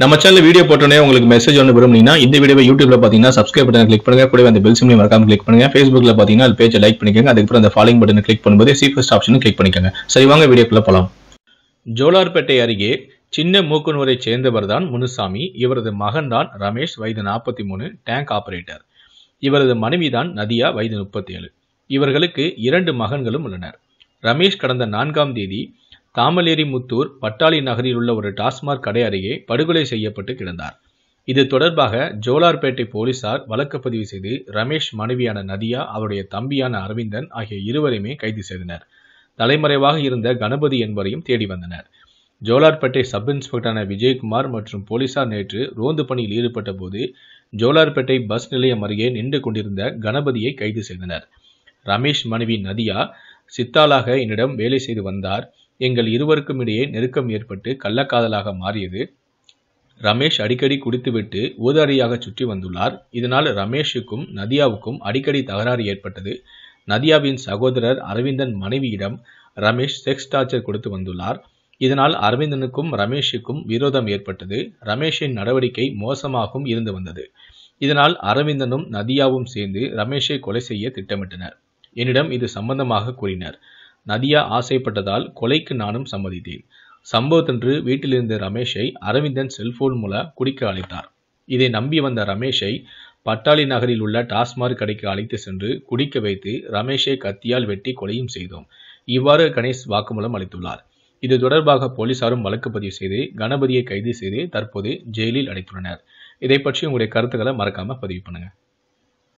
நம்ம channel video போட்டோன்னே உங்களுக்கு மெசேஜ் ஒன்று விரும்புனீங்கன்னா இந்த வீடியோ யூடியூப்ல பார்த்தீங்கன்னா சப்ஸ்கிரைப் பட்டன் கிளிக் பண்ணுங்க கூட அந்த பெல் சிம்லையும் மறக்காம கிளிக் பண்ணுங்க ஃபேஸ்புக்ல பார்த்தீங்கன்னா அது பேஜை லைக் பண்ணிக்கோங்க அதுக்கப்புறம் அந்த ஃபாலோ பட்டன் கிளிக் பண்ணும்போது ஃபஸ்ட் ஆப்ஷன் கிளிக் பண்ணிக்கோங்க சரி வாங்க வீடியோக்குள்ள போகலாம் ஜோலார்பேட்டை அருகே சின்ன மூக்கனூரை சேர்ந்தவர் தான் முனுசாமி இவரது மகன் தான் ரமேஷ் வயது நாற்பத்தி மூணு டேங்க் ஆபரேட்டர் இவரது மனைவி தான் நதியா வயது முப்பத்தி ஏழு இவர்களுக்கு இரண்டு மகன்களும் உள்ளனர் ரமேஷ் கடந்த நான்காம் தேதி தாமலேரி முத்தூர் பட்டாளி நகரில் உள்ள ஒரு டாஸ்மாக் கடை அருகே படுகொலை செய்யப்பட்டு கிடந்தார் இது தொடர்பாக ஜோலார்பேட்டை போலீசார் வழக்கு பதிவு செய்து ரமேஷ் மனைவியான நதியா அவருடைய தம்பியான அரவிந்தன் ஆகிய இருவரையுமே கைது செய்தனர் தலைமறைவாக இருந்த கணபதி என்பவரையும் தேடி வந்தனர் ஜோலார்பேட்டை சப் இன்ஸ்பெக்டரான விஜயகுமார் மற்றும் போலீசார் நேற்று ரோந்து பணியில் ஈடுபட்ட போது ஜோலார்பேட்டை பஸ் நிலையம் அருகே நின்று கொண்டிருந்த கணபதியை கைது செய்தனர் ரமேஷ் மனைவி நதியா சித்தாளாக என்னிடம் வேலை செய்து வந்தார் எங்கள் இருவருக்கும் இடையே நெருக்கம் ஏற்பட்டு கள்ளக்காதலாக மாறியது ரமேஷ் அடிக்கடி குடித்துவிட்டு ஊதாரியாக சுற்றி வந்துள்ளார் இதனால் ரமேஷுக்கும் நதியாவுக்கும் அடிக்கடி தகராறு ஏற்பட்டது நதியாவின் சகோதரர் அரவிந்தன் மனைவியிடம் ரமேஷ் செக்ஸ் டார்ச்சர் கொடுத்து வந்துள்ளார் இதனால் அரவிந்தனுக்கும் ரமேஷுக்கும் விரோதம் ஏற்பட்டது ரமேஷின் நடவடிக்கை மோசமாகவும் இருந்து வந்தது இதனால் அரவிந்தனும் நதியாவும் சேர்ந்து ரமேஷை கொலை செய்ய திட்டமிட்டனர் என்னிடம் இது சம்பந்தமாக கூறினர் நதியா ஆசைப்பட்டதால் கொலைக்கு நானும் சம்மதித்தேன் சம்பவத்தன்று வீட்டிலிருந்த ரமேஷை அரவிந்தன் செல்போன் மூலம் குடிக்க அழைத்தார் இதை நம்பி வந்த ரமேஷை பட்டாளி நகரில் உள்ள டாஸ்மார்க் கடைக்கு அழைத்து சென்று குடிக்க வைத்து ரமேஷை கத்தியால் வெட்டி கொலையும் செய்தோம் இவ்வாறு கணேஷ் வாக்குமூலம் அளித்துள்ளார் இது தொடர்பாக போலீசாரும் வழக்கு பதிவு செய்து கணபதியை கைது செய்து தற்போது ஜெயிலில் அடைத்துள்ளனர் இதை பற்றி உங்களுடைய கருத்துக்களை மறக்காம பதிவு பண்ணுங்க